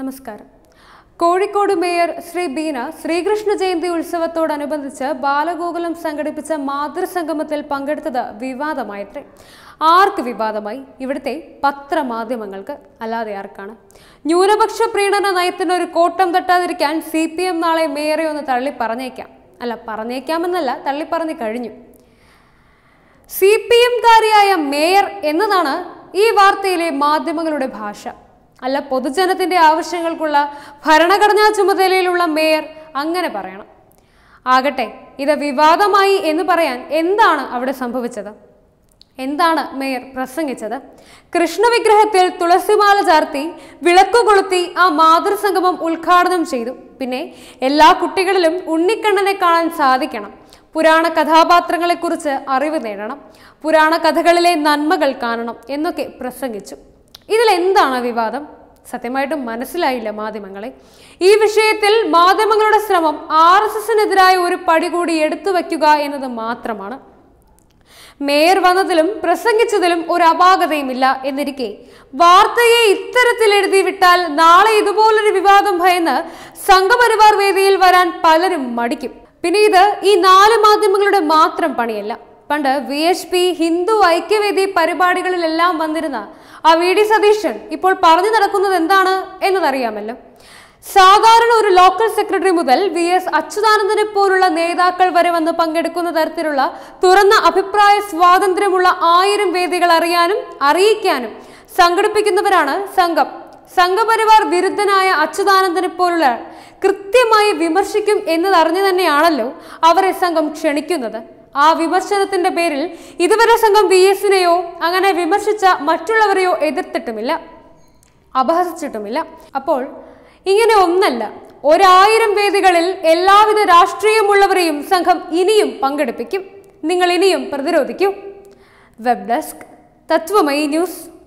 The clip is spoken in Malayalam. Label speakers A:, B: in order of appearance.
A: നമസ്കാരം കോഴിക്കോട് മേയർ ശ്രീ ബീന ശ്രീകൃഷ്ണ ജയന്തി ഉത്സവത്തോടനുബന്ധിച്ച് ബാലഗോകുലം സംഘടിപ്പിച്ച മാതൃസംഗമത്തിൽ പങ്കെടുത്തത് വിവാദമായത്രേ ആർക്ക് വിവാദമായി ഇവിടുത്തെ പത്രമാധ്യമങ്ങൾക്ക് അല്ലാതെ ആർക്കാണ് ന്യൂനപക്ഷ പ്രീണന ഒരു കോട്ടം തട്ടാതിരിക്കാൻ സി പി എം നാളെ മേയറെ ഒന്ന് തള്ളി പറഞ്ഞേക്കാം അല്ല പറഞ്ഞേക്കാമെന്നല്ല തള്ളി പറഞ്ഞു കഴിഞ്ഞു സി പി എംകാരിയായ മേയർ എന്നതാണ് ഈ വാർത്തയിലെ മാധ്യമങ്ങളുടെ ഭാഷ അല്ല പൊതുജനത്തിന്റെ ആവശ്യങ്ങൾക്കുള്ള ഭരണഘടനാ ചുമതലയിലുള്ള മേയർ അങ്ങനെ പറയണം ആകട്ടെ ഇത് വിവാദമായി എന്ന് പറയാൻ എന്താണ് അവിടെ സംഭവിച്ചത് എന്താണ് മേയർ പ്രസംഗിച്ചത് കൃഷ്ണവിഗ്രഹത്തിൽ തുളസിമാല ചാർത്തി വിളക്കു കൊളുത്തി ആ മാതൃസംഗമം ഉദ്ഘാടനം ചെയ്തു പിന്നെ എല്ലാ കുട്ടികളിലും ഉണ്ണിക്കണ്ണനെ കാണാൻ സാധിക്കണം പുരാണ കഥാപാത്രങ്ങളെക്കുറിച്ച് അറിവ് നേടണം പുരാണ കഥകളിലെ നന്മകൾ കാണണം എന്നൊക്കെ പ്രസംഗിച്ചു ഇതിൽ എന്താണ് വിവാദം സത്യമായിട്ടും മനസ്സിലായില്ല മാധ്യമങ്ങളെ ഈ വിഷയത്തിൽ മാധ്യമങ്ങളുടെ ശ്രമം ആർ എസ് എസിനെതിരായ ഒരു പടി കൂടി എടുത്തു വയ്ക്കുക എന്നത് മാത്രമാണ് മേയർ വന്നതിലും പ്രസംഗിച്ചതിലും ഒരു അപാകതയുമില്ല എന്നിരിക്കെ വാർത്തയെ ഇത്തരത്തിൽ എഴുതി വിട്ടാൽ നാളെ ഇതുപോലൊരു വിവാദം ഭയന്ന് സംഘപരിവാർ വേദിയിൽ വരാൻ പലരും മടിക്കും പിന്നെ ഇത് ഈ നാല് മാധ്യമങ്ങളുടെ മാത്രം പണിയല്ല പണ്ട് V H P Hindu Aikyavedi പരിപാടികളിലെല്ലാം വന്നിരുന്ന ആ വി ഡി സതീശൻ ഇപ്പോൾ പറഞ്ഞു നടക്കുന്നത് എന്താണ് എന്നതറിയാമല്ലോ സാധാരണ ഒരു ലോക്കൽ സെക്രട്ടറി മുതൽ വി എസ് അച്യുതാനന്ദനെ പോലുള്ള നേതാക്കൾ വരെ വന്ന് പങ്കെടുക്കുന്ന തരത്തിലുള്ള തുറന്ന അഭിപ്രായ സ്വാതന്ത്ര്യമുള്ള ആയിരം വേദികൾ അറിയാനും അറിയിക്കാനും സംഘടിപ്പിക്കുന്നവരാണ് സംഘം സംഘപരിവാർ വിരുദ്ധനായ അച്യുതാനന്ദനെ പോലുള്ള കൃത്യമായി വിമർശിക്കും എന്നതറിഞ്ഞു തന്നെയാണല്ലോ അവരെ സംഘം ക്ഷണിക്കുന്നത് ആ വിമർശനത്തിന്റെ പേരിൽ ഇതുവരെ സംഘം വി എസിനെയോ അങ്ങനെ വിമർശിച്ച മറ്റുള്ളവരെയോ എതിർത്തിട്ടുമില്ല അപഹസിച്ചിട്ടുമില്ല അപ്പോൾ ഇങ്ങനെ ഒന്നല്ല ഒരായിരം വേദികളിൽ എല്ലാവിധ രാഷ്ട്രീയമുള്ളവരെയും സംഘം ഇനിയും പങ്കെടുപ്പിക്കും നിങ്ങൾ ഇനിയും പ്രതിരോധിക്കും വെബ് ഡെസ്ക് തത്വമൈ ന്യൂസ്